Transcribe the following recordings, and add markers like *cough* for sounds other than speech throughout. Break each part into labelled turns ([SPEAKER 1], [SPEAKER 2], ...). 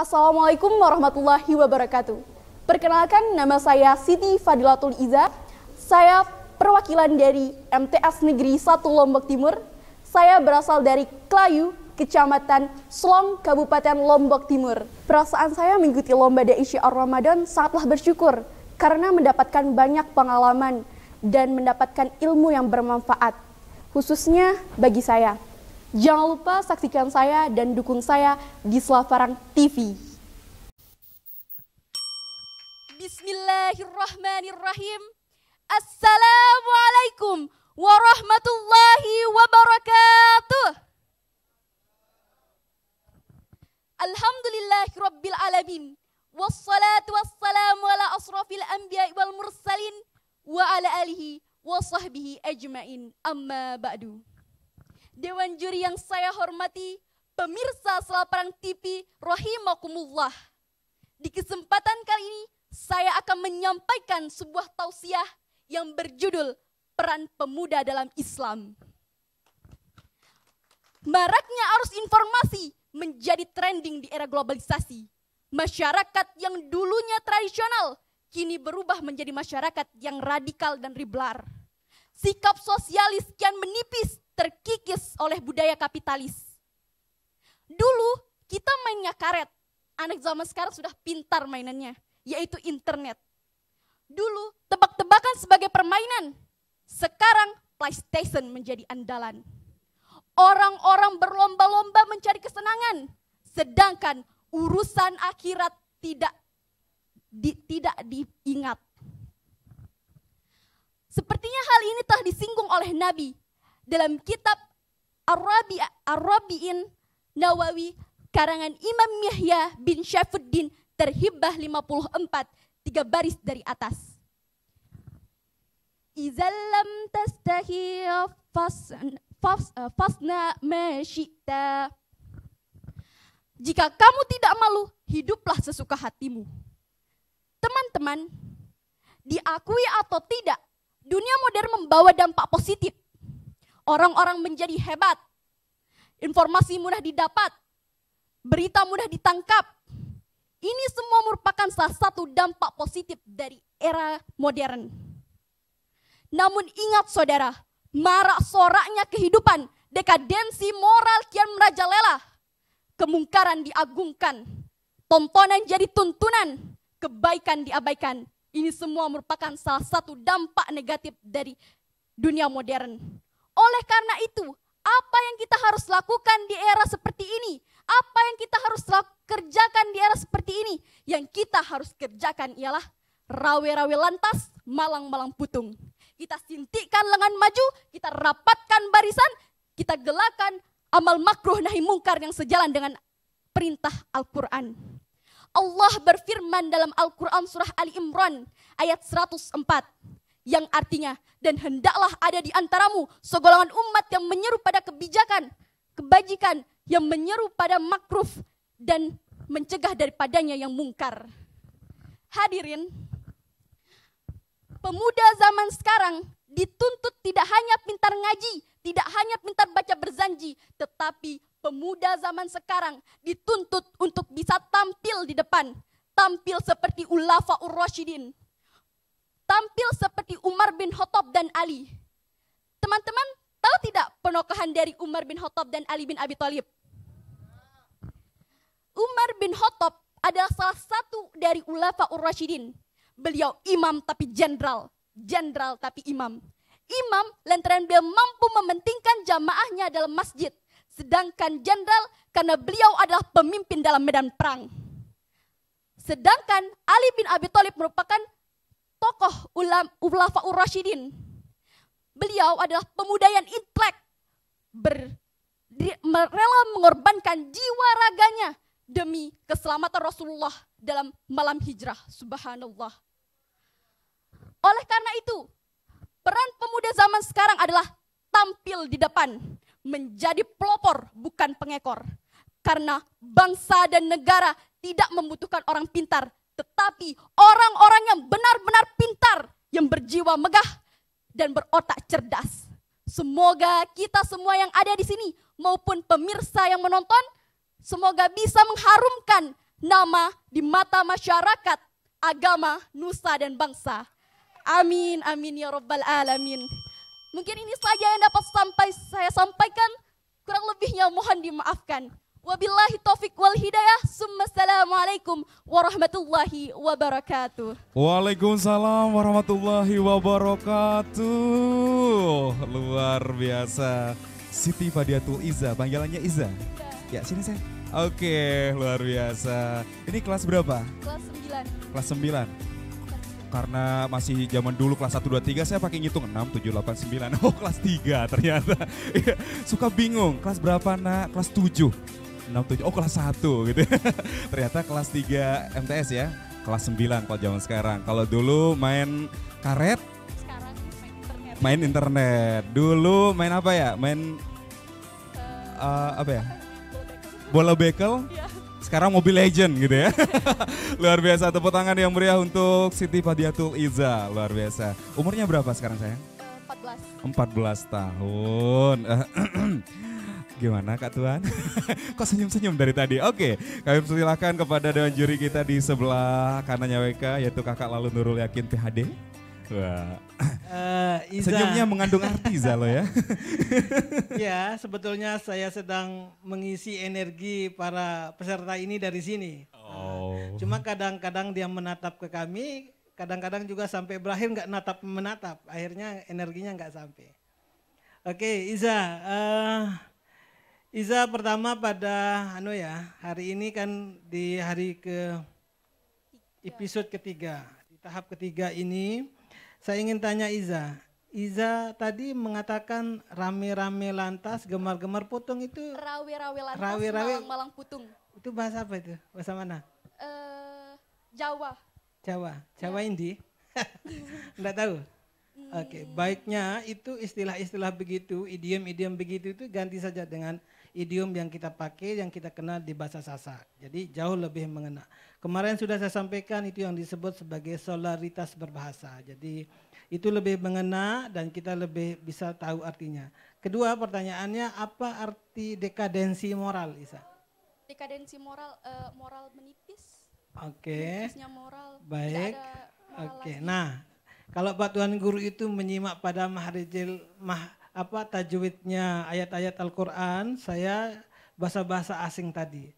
[SPEAKER 1] Assalamualaikum warahmatullahi wabarakatuh. Perkenalkan nama saya Siti Fadilatul Iza. Saya perwakilan dari MTS Negeri 1 Lombok Timur. Saya berasal dari Klayu, Kecamatan Slong, Kabupaten Lombok Timur. Perasaan saya mengikuti lomba Daisya Ramadan sangatlah bersyukur karena mendapatkan banyak pengalaman dan mendapatkan ilmu yang bermanfaat, khususnya bagi saya. Jangan lupa saksikan saya dan dukung saya di Selafarang TV. Bismillahirrahmanirrahim. Assalamualaikum warahmatullahi wabarakatuh. Alhamdulillahirabbil alamin. Wassalatu wassalamu ala asrafil anbiya wal mursalin wa ala alihi wa sahbihi ajmain. Amma ba'du. Dewan Juri yang saya hormati, pemirsa Selaparang TV, rahimakumullah. Di kesempatan kali ini, saya akan menyampaikan sebuah tausiah yang berjudul Peran Pemuda dalam Islam. Maraknya arus informasi menjadi trending di era globalisasi. Masyarakat yang dulunya tradisional kini berubah menjadi masyarakat yang radikal dan riblar. Sikap sosialis kian menipis terkikis oleh budaya kapitalis. Dulu kita mainnya karet, anak zaman sekarang sudah pintar mainannya, yaitu internet. Dulu tebak-tebakan sebagai permainan, sekarang PlayStation menjadi andalan. Orang-orang berlomba-lomba mencari kesenangan, sedangkan urusan akhirat tidak di, tidak diingat. Sepertinya hal ini telah disinggung oleh Nabi dalam kitab ar rabiin Nawawi karangan Imam Yahya bin Syafuddin terhibah 54 tiga baris dari atas. Izalam tastahi fasna masyita. Jika kamu tidak malu, hiduplah sesuka hatimu. Teman-teman, diakui atau tidak, dunia modern membawa dampak positif Orang-orang menjadi hebat. Informasi mudah didapat. Berita mudah ditangkap. Ini semua merupakan salah satu dampak positif dari era modern. Namun ingat saudara, marak soraknya kehidupan, dekadensi moral kian merajalela. Kemungkaran diagungkan, tontonan jadi tuntunan, kebaikan diabaikan. Ini semua merupakan salah satu dampak negatif dari dunia modern. Oleh karena itu, apa yang kita harus lakukan di era seperti ini? Apa yang kita harus kerjakan di era seperti ini? Yang kita harus kerjakan ialah rawe-rawe lantas, malang-malang putung. Kita sintikan lengan maju, kita rapatkan barisan, kita gelakan amal makruh nahi mungkar yang sejalan dengan perintah Al-Quran. Allah berfirman dalam Al-Quran surah Ali Imran ayat 104 yang artinya dan hendaklah ada di antaramu segolongan umat yang menyeru pada kebijakan, kebajikan, yang menyeru pada makruf dan mencegah daripadanya yang mungkar. Hadirin, pemuda zaman sekarang dituntut tidak hanya pintar ngaji, tidak hanya pintar baca berzanji, tetapi pemuda zaman sekarang dituntut untuk bisa tampil di depan, tampil seperti ulafa ur-rasyidin, tampil seperti Umar bin Khattab dan Ali. Teman-teman, tahu tidak penokohan dari Umar bin Khattab dan Ali bin Abi Thalib? Umar bin Khattab adalah salah satu dari ulama ur-rasyidin. Beliau imam tapi jenderal, jenderal tapi imam. Imam lantaran beliau mampu mementingkan jamaahnya dalam masjid. Sedangkan jenderal karena beliau adalah pemimpin dalam medan perang. Sedangkan Ali bin Abi Thalib merupakan tokoh ulama Ur Urasyidin. Beliau adalah pemuda yang intelek, rela mengorbankan jiwa raganya demi keselamatan Rasulullah dalam malam hijrah. Subhanallah. Oleh karena itu, peran pemuda zaman sekarang adalah tampil di depan, menjadi pelopor bukan pengekor. Karena bangsa dan negara tidak membutuhkan orang pintar, tetapi orang-orang yang benar-benar pintar, yang berjiwa megah dan berotak cerdas. Semoga kita semua yang ada di sini maupun pemirsa yang menonton semoga bisa mengharumkan nama di mata masyarakat, agama, nusa dan bangsa. Amin, amin ya rabbal alamin. Mungkin ini saja yang dapat sampai saya sampaikan. Kurang lebihnya mohon dimaafkan. Wabillahi taufik wal hidayah. Assalamualaikum warahmatullahi wabarakatuh.
[SPEAKER 2] Waalaikumsalam warahmatullahi wabarakatuh. Luar biasa. Siti Fadiatul Iza, panggilannya Iza. Ya, ya sini saya. Oke, luar biasa. Ini kelas berapa?
[SPEAKER 1] Kelas 9.
[SPEAKER 2] Kelas 9 karena masih zaman dulu kelas 1 2 3 saya pakai ngitung 6 7 8 9. Oh, kelas 3 ternyata. *laughs* Iya, suka bingung, kelas berapa Nak? Kelas 7 enam tujuh oh kelas satu gitu. *laughs* Ternyata kelas tiga MTS ya, kelas sembilan kalau zaman sekarang. Kalau dulu main karet, sekarang main internet. Dulu main apa ya? Main uh, apa ya? Bola bekel. Iya. Sekarang Mobile Legend gitu ya. *laughs* luar biasa tepuk tangan yang meriah untuk Siti Fadiatul Iza. Luar biasa. Umurnya berapa sekarang saya 14. 14 tahun. *clears throat* Eh, *clears throat* Gimana Kak Tuan? *laughs* Kok senyum-senyum dari tadi? Oke, kami persilahkan kepada dewan juri kita di sebelah kanannya WK yaitu Kakak Lalu Nurul Yakin PhD. Wah. Uh, *clears throat* Senyumnya mengandung arti Zalo ya.
[SPEAKER 3] *laughs* ya, sebetulnya saya sedang mengisi energi para peserta ini dari sini. Oh. Cuma kadang-kadang dia menatap ke kami, kadang-kadang juga sampai berakhir nggak natap menatap, akhirnya energinya nggak sampai. Oke, okay, Iza, uh, Iza pertama pada anu ya, hari ini kan di hari ke episode ketiga. Di tahap ketiga ini saya ingin tanya Iza. Iza tadi mengatakan rame-rame lantas, gemar-gemar putung itu
[SPEAKER 1] rawi-rawi lantas, rawi-rawi, malang-malang putung.
[SPEAKER 3] Itu bahasa apa itu? Bahasa mana?
[SPEAKER 1] Uh, Jawa.
[SPEAKER 3] Jawa. Jawa ya. Indi. Enggak *laughs* tahu. Oke, okay. baiknya itu istilah-istilah begitu, idiom-idiom begitu itu ganti saja dengan idiom yang kita pakai, yang kita kenal di bahasa Sasa. Jadi jauh lebih mengena. Kemarin sudah saya sampaikan itu yang disebut sebagai solaritas berbahasa. Jadi itu lebih mengena dan kita lebih bisa tahu artinya. Kedua pertanyaannya, apa arti dekadensi moral, Isa?
[SPEAKER 1] Dekadensi moral, uh, moral menipis.
[SPEAKER 3] Oke. Okay. Menipisnya moral. Baik. Oke, okay. nah kalau Batuan Guru itu menyimak pada maharijil mah apa tajwidnya ayat-ayat Al-Qur'an, saya bahasa-bahasa asing tadi.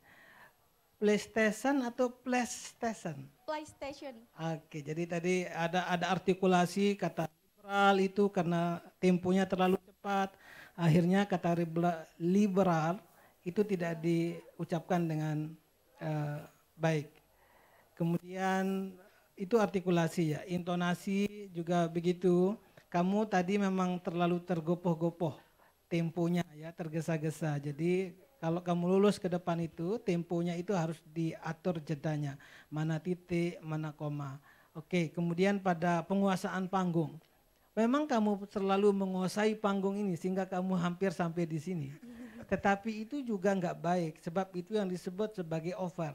[SPEAKER 3] PlayStation atau PlayStation?
[SPEAKER 1] PlayStation.
[SPEAKER 3] Oke, jadi tadi ada ada artikulasi kata liberal itu karena temponya terlalu cepat, akhirnya kata liberal itu tidak diucapkan dengan uh, baik. Kemudian itu artikulasi ya, intonasi juga begitu. Kamu tadi memang terlalu tergopoh-gopoh temponya ya, tergesa-gesa. Jadi kalau kamu lulus ke depan itu temponya itu harus diatur jedanya. Mana titik, mana koma. Oke, kemudian pada penguasaan panggung. Memang kamu selalu menguasai panggung ini sehingga kamu hampir sampai di sini. Tetapi itu juga enggak baik sebab itu yang disebut sebagai over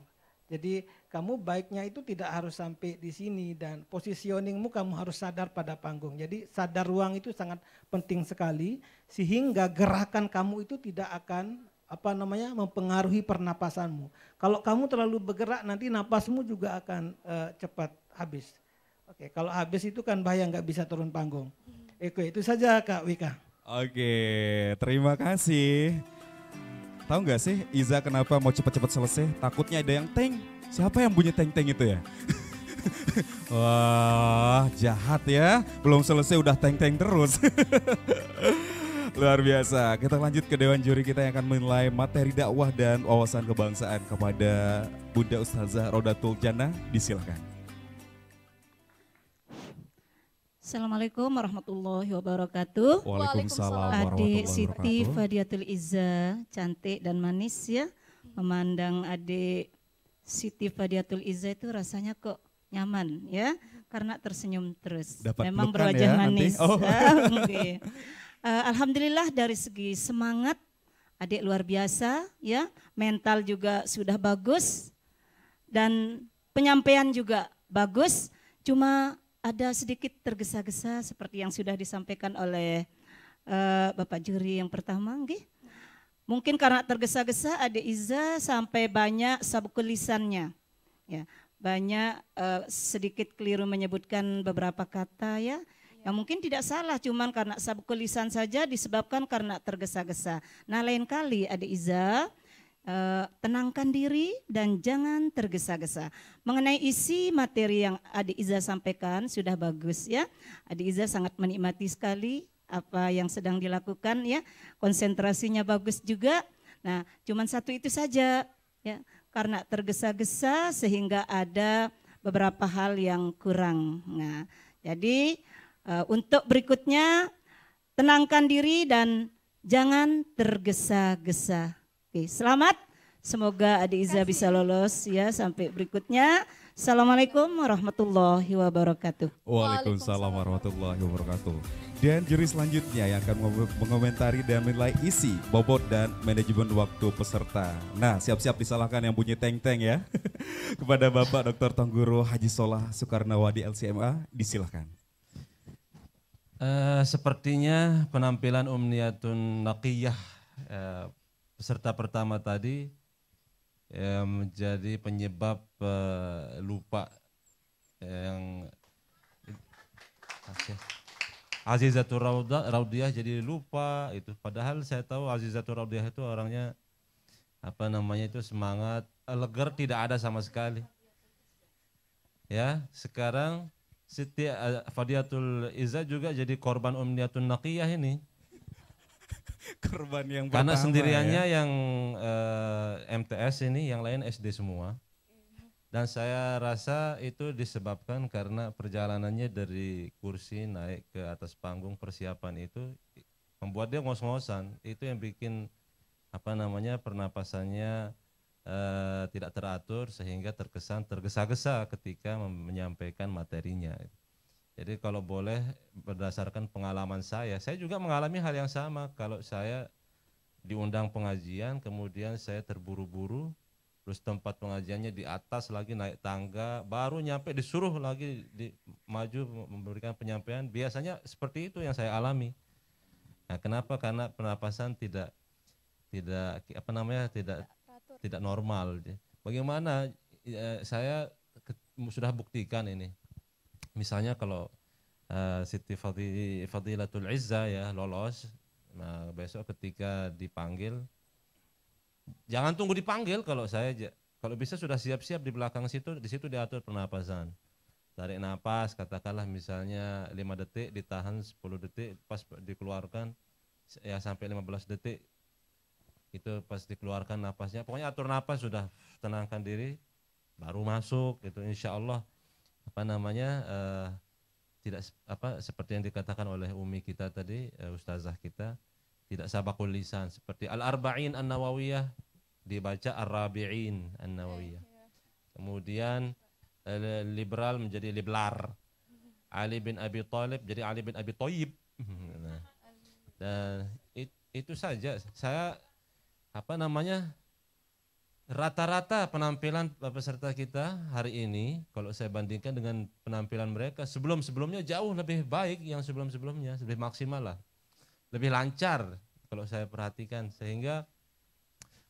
[SPEAKER 3] jadi kamu baiknya itu tidak harus sampai di sini dan positioningmu kamu harus sadar pada panggung. Jadi sadar ruang itu sangat penting sekali sehingga gerakan kamu itu tidak akan apa namanya mempengaruhi pernapasanmu. Kalau kamu terlalu bergerak nanti napasmu juga akan uh, cepat habis. Oke, kalau habis itu kan bahaya nggak bisa turun panggung. Hmm. Oke, itu saja Kak Wika.
[SPEAKER 2] Oke, terima kasih. Tahu nggak sih Iza kenapa mau cepet-cepet selesai? Takutnya ada yang teng. Siapa yang bunyi teng-teng itu ya? *laughs* Wah, jahat ya. Belum selesai udah teng-teng terus. *laughs* Luar biasa. Kita lanjut ke dewan juri kita yang akan menilai materi dakwah dan wawasan kebangsaan kepada Bunda Ustazah Rodatul Jannah. Disilakan.
[SPEAKER 4] Assalamualaikum warahmatullahi wabarakatuh. Waalaikumsalam Adik Siti Fadiatul Iza, cantik dan manis ya. Memandang adik Siti Fadiatul Iza itu rasanya kok nyaman ya. Karena tersenyum terus. Dapat Memang berwajah ya, manis. Oh. uh, *laughs* Alhamdulillah dari segi semangat adik luar biasa ya mental juga sudah bagus dan penyampaian juga bagus cuma ada sedikit tergesa-gesa seperti yang sudah disampaikan oleh uh, Bapak juri yang pertama nggih. Mungkin karena tergesa-gesa ada Iza sampai banyak sabukulisannya. Ya, banyak uh, sedikit keliru menyebutkan beberapa kata ya. Ya mungkin tidak salah cuman karena sabuk sabukulisan saja disebabkan karena tergesa-gesa. Nah, lain kali ada Iza Eh, tenangkan diri dan jangan tergesa-gesa. Mengenai isi materi yang Adi Iza sampaikan sudah bagus ya. Adi Iza sangat menikmati sekali apa yang sedang dilakukan ya. Konsentrasinya bagus juga. Nah, cuman satu itu saja ya. Karena tergesa-gesa sehingga ada beberapa hal yang kurang. Nah, jadi eh, untuk berikutnya tenangkan diri dan jangan tergesa-gesa Oke, selamat. Semoga Adik Iza bisa lolos ya sampai berikutnya. Assalamualaikum warahmatullahi wabarakatuh.
[SPEAKER 2] Waalaikumsalam warahmatullahi wabarakatuh. Dan juri selanjutnya yang akan mengomentari dan menilai isi, bobot dan manajemen waktu peserta. Nah, siap-siap disalahkan yang bunyi teng-teng ya. *laughs* Kepada Bapak Dr. Tongguru Haji Solah Soekarnawadi LCMA, disilahkan.
[SPEAKER 5] Uh, eh, sepertinya penampilan Umniatun Naqiyah uh, peserta pertama tadi yang eh, menjadi penyebab uh, lupa eh, yang Azizatul Raudah, Raudiah jadi lupa itu. Padahal saya tahu Azizatul Raudiah itu orangnya apa namanya itu semangat, leger tidak ada sama sekali. Ya, sekarang Siti Fadiatul Izzah juga jadi korban Umniatun Naqiyah ini. *laughs* korban yang
[SPEAKER 2] karena sendiriannya
[SPEAKER 5] ya. yang uh, eh, MTS ini yang lain SD semua dan saya rasa itu disebabkan karena perjalanannya dari kursi naik ke atas panggung persiapan itu membuat dia ngos-ngosan itu yang bikin apa namanya pernapasannya uh, tidak teratur sehingga terkesan tergesa-gesa ketika menyampaikan materinya jadi kalau boleh berdasarkan pengalaman saya, saya juga mengalami hal yang sama. Kalau saya diundang pengajian, kemudian saya terburu-buru, terus tempat pengajiannya di atas lagi naik tangga, baru nyampe disuruh lagi di, maju memberikan penyampaian. Biasanya seperti itu yang saya alami. Nah, kenapa? Karena pernapasan tidak tidak apa namanya tidak tidak normal. Bagaimana ya, saya ke, sudah buktikan ini misalnya kalau uh, eh, Siti Fadilatul Izzah ya lolos nah besok ketika dipanggil jangan tunggu dipanggil kalau saya kalau bisa sudah siap-siap di belakang situ di situ diatur pernapasan tarik nafas katakanlah misalnya lima detik ditahan 10 detik pas dikeluarkan ya sampai 15 detik itu pas dikeluarkan napasnya pokoknya atur nafas sudah tenangkan diri baru masuk gitu insya Allah apa namanya uh, tidak apa seperti yang dikatakan oleh umi kita tadi uh, ustazah kita tidak sabakul lisan seperti al arba'in an nawawiyah dibaca ar rabi'in an nawawiyah iya, iya. kemudian uh, liberal menjadi liblar Ali bin Abi Thalib jadi Ali bin Abi *laughs* nah, dan it, itu saja saya apa namanya rata-rata penampilan peserta kita hari ini kalau saya bandingkan dengan penampilan mereka sebelum-sebelumnya jauh lebih baik yang sebelum-sebelumnya, lebih maksimal lah. Lebih lancar kalau saya perhatikan sehingga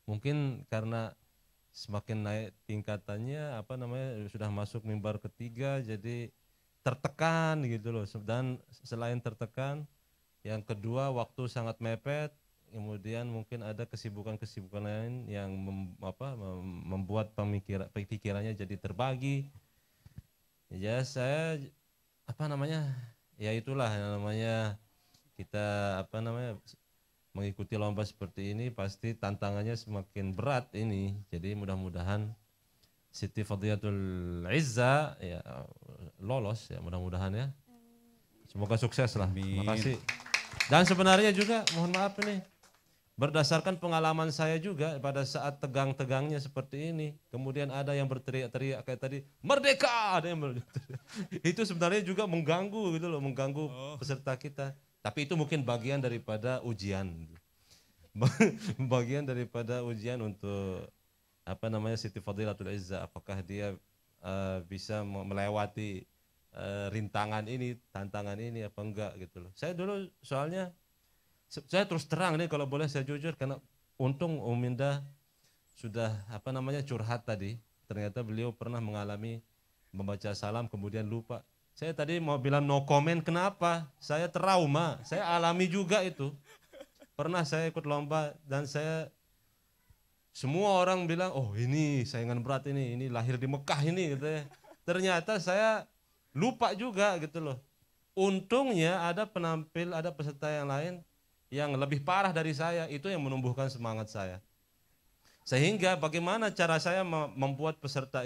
[SPEAKER 5] mungkin karena semakin naik tingkatannya apa namanya sudah masuk mimbar ketiga jadi tertekan gitu loh dan selain tertekan yang kedua waktu sangat mepet kemudian mungkin ada kesibukan-kesibukan lain yang mem, apa, membuat pemikiran pikirannya jadi terbagi ya saya apa namanya ya itulah yang namanya kita apa namanya mengikuti lomba seperti ini pasti tantangannya semakin berat ini jadi mudah-mudahan Siti Fadiyatul Izza ya lolos ya mudah-mudahan ya semoga sukses lah Terima kasih. dan sebenarnya juga mohon maaf nih Berdasarkan pengalaman saya juga pada saat tegang-tegangnya seperti ini, kemudian ada yang berteriak-teriak kayak tadi, merdeka, ada yang *laughs* Itu sebenarnya juga mengganggu gitu loh, mengganggu oh. peserta kita. Tapi itu mungkin bagian daripada ujian. *laughs* bagian daripada ujian untuk apa namanya Siti Fadilatul Izzah, apakah dia uh, bisa melewati uh, rintangan ini, tantangan ini apa enggak gitu loh. Saya dulu soalnya saya terus terang ini kalau boleh saya jujur karena untung Uminda sudah apa namanya curhat tadi. Ternyata beliau pernah mengalami membaca salam kemudian lupa. Saya tadi mau bilang no comment kenapa? Saya trauma, saya alami juga itu. Pernah saya ikut lomba dan saya semua orang bilang, oh ini saingan berat ini, ini lahir di Mekah ini gitu ya. Ternyata saya lupa juga gitu loh. Untungnya ada penampil, ada peserta yang lain yang lebih parah dari saya itu yang menumbuhkan semangat saya. Sehingga bagaimana cara saya membuat peserta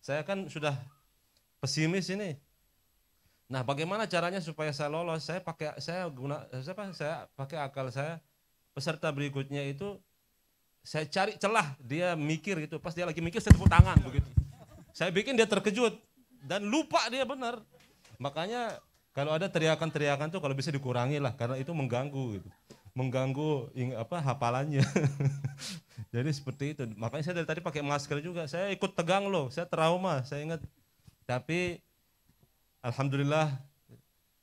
[SPEAKER 5] saya kan sudah pesimis ini. Nah, bagaimana caranya supaya saya lolos? Saya pakai saya guna Saya pakai akal saya. Peserta berikutnya itu saya cari celah dia mikir gitu. Pas dia lagi mikir saya tepuk tangan begitu. Saya bikin dia terkejut dan lupa dia benar. Makanya kalau ada teriakan-teriakan tuh kalau bisa dikurangi lah karena itu mengganggu gitu. Mengganggu ing, apa hafalannya. *laughs* Jadi seperti itu. Makanya saya dari tadi pakai masker juga. Saya ikut tegang loh, saya trauma, saya ingat. Tapi alhamdulillah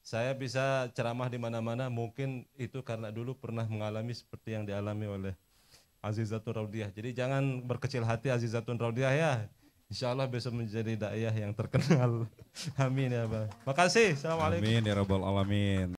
[SPEAKER 5] saya bisa ceramah di mana-mana. Mungkin itu karena dulu pernah mengalami seperti yang dialami oleh Azizatun Raudiah. Jadi jangan berkecil hati Azizatun Raudiah ya. Insya Allah bisa menjadi dakwah yang terkenal. *laughs* Amin ya bang. Makasih. Assalamualaikum. Amin
[SPEAKER 2] ya Rabbal Alamin.